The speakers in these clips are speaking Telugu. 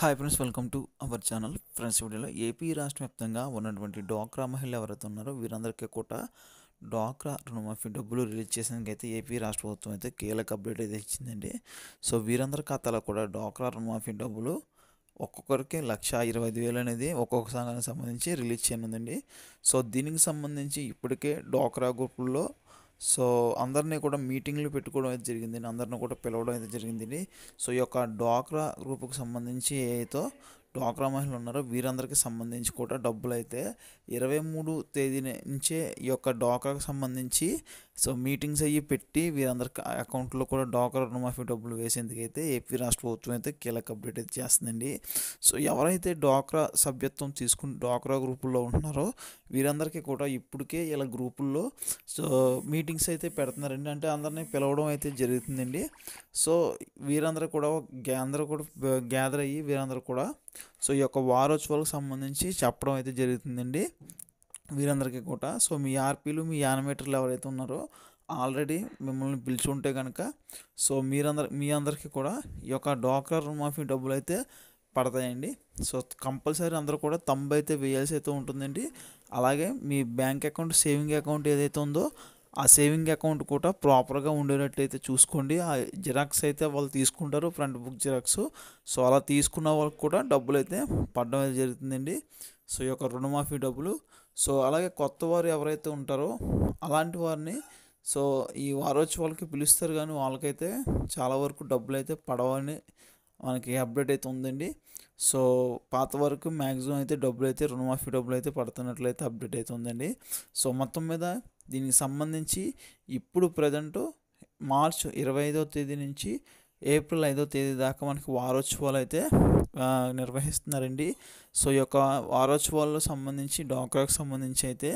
hi friends welcome to our channel friends వీడియోలో ఏపీ రాష్ట్ర వ్యాప్తంగా ఉన్నటువంటి డ్వాక్రా మహిళలు ఎవరైతే ఉన్నారో వీరందరికీ కూడా డ్వాక్రా రుణమాఫీ డబ్బులు రిలీజ్ చేసేందుకు అయితే ఏపీ రాష్ట్ర ప్రభుత్వం అయితే కీలక అప్డేట్ అయితే ఇచ్చిందండి సో వీరందరి ఖాతాలో కూడా డ్వాక్రా రుణమాఫీ డబ్బులు ఒక్కొక్కరికి లక్ష ఇరవై ఐదు వేలు అనేది ఒక్కొక్క సంఘానికి సంబంధించి రిలీజ్ చేయనుందండి సో దీనికి సంబంధించి ఇప్పటికే డ్వాక్రా గ్రూపుల్లో సో అందరినీ కూడా మీటింగ్లు పెట్టుకోవడం అయితే జరిగింది అందరిని కూడా పిలవడం అయితే జరిగింది సో ఈ యొక్క డ్వాక్రా గ్రూప్కి సంబంధించి ఏఐతో డ్వాక్రా మహిళలు ఉన్నారో వీరందరికీ సంబంధించి కూడా డబ్బులు అయితే ఇరవై మూడు తేదీ నుంచే ఈ యొక్క డ్వాక్రాకు సంబంధించి సో మీటింగ్స్ అయ్యి పెట్టి వీరందరి అకౌంట్లో కూడా డాకర్ రుణమాఫీ డబ్బులు వేసేందుకైతే ఏపీ రాష్ట్ర ప్రభుత్వం అయితే కీలక అప్డేట్ అయితే చేస్తుందండి సో ఎవరైతే డాక్రా సభ్యత్వం తీసుకుని డాక్రా గ్రూపుల్లో ఉంటున్నారో వీరందరికీ కూడా ఇప్పటికే ఇలా గ్రూపుల్లో సో మీటింగ్స్ అయితే పెడుతున్నారండి అంటే అందరినీ పిలవడం అయితే జరుగుతుందండి సో వీరందరూ కూడా అందరూ కూడా గ్యాదర్ అయ్యి వీరందరూ కూడా సో ఈ యొక్క వారోత్సవాలకు సంబంధించి చెప్పడం అయితే జరుగుతుందండి వీరందరికీ కూడా సో మీ ఆర్పీలు మీ యానిమేటర్లు ఎవరైతే ఉన్నారో ఆల్రెడీ మిమ్మల్ని పిలిచి ఉంటే కనుక సో మీరందరు మీ అందరికీ కూడా ఈ యొక్క డోక్రా రుణమాఫీ డబ్బులు అయితే పడతాయండి సో కంపల్సరీ అందరూ కూడా తంబు అయితే వేయాల్సి అయితే ఉంటుందండి అలాగే మీ బ్యాంక్ అకౌంట్ సేవింగ్ అకౌంట్ ఏదైతే ఉందో ఆ సేవింగ్ అకౌంట్ కూడా ప్రాపర్గా అయితే చూసుకోండి ఆ జిరాక్స్ అయితే వాళ్ళు తీసుకుంటారు ఫ్రంట్ బుక్ జిరాక్స్ సో అలా తీసుకున్న వాళ్ళకి కూడా డబ్బులు అయితే పడడం జరుగుతుందండి సో ఈ యొక్క రుణమాఫీ డబ్బులు సో అలాగే కొత్త వారు ఎవరైతే ఉంటారో అలాంటి వారిని సో ఈ వారోత్సవాలకి పిలుస్తారు కానీ వాళ్ళకైతే చాలా వరకు డబ్బులు అయితే పడవని మనకి అప్డేట్ అయితే ఉందండి సో పాత వరకు మ్యాక్సిమం అయితే డబ్బులు అయితే రుణమాఫీ డబ్బులు అయితే పడుతున్నట్లయితే అప్డేట్ అయితే ఉందండి సో మొత్తం మీద దీనికి సంబంధించి ఇప్పుడు ప్రజెంట్ మార్చ్ ఇరవై ఐదో తేదీ నుంచి ఏప్రిల్ ఐదో తేదీ దాకా మనకి వారోత్సవాలు అయితే నిర్వహిస్తున్నారండి సో ఈ యొక్క వారోత్సవాల్లో సంబంధించి డాక్రాకు సంబంధించి అయితే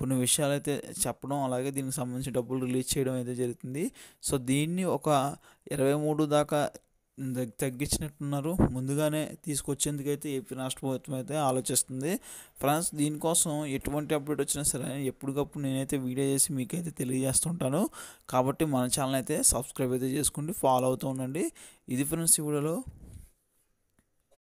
కొన్ని విషయాలు అయితే చెప్పడం అలాగే దీనికి సంబంధించి డబ్బులు రిలీజ్ చేయడం అయితే జరుగుతుంది సో దీన్ని ఒక ఇరవై మూడు దాకా తగ్గించినట్టున్నారు ముందుగానే తీసుకొచ్చేందుకైతే ఏపీ రాష్ట్ర ప్రభుత్వం అయితే ఆలోచిస్తుంది ఫ్రెండ్స్ దీనికోసం ఎటువంటి అప్డేట్ వచ్చినా సరే ఎప్పటికప్పుడు నేనైతే వీడియో చేసి మీకైతే తెలియజేస్తుంటాను కాబట్టి మన ఛానల్ అయితే సబ్స్క్రైబ్ అయితే చేసుకోండి ఫాలో అవుతూ ఉండండి ఇది ఫ్రెండ్స్ ఈ వీడియోలో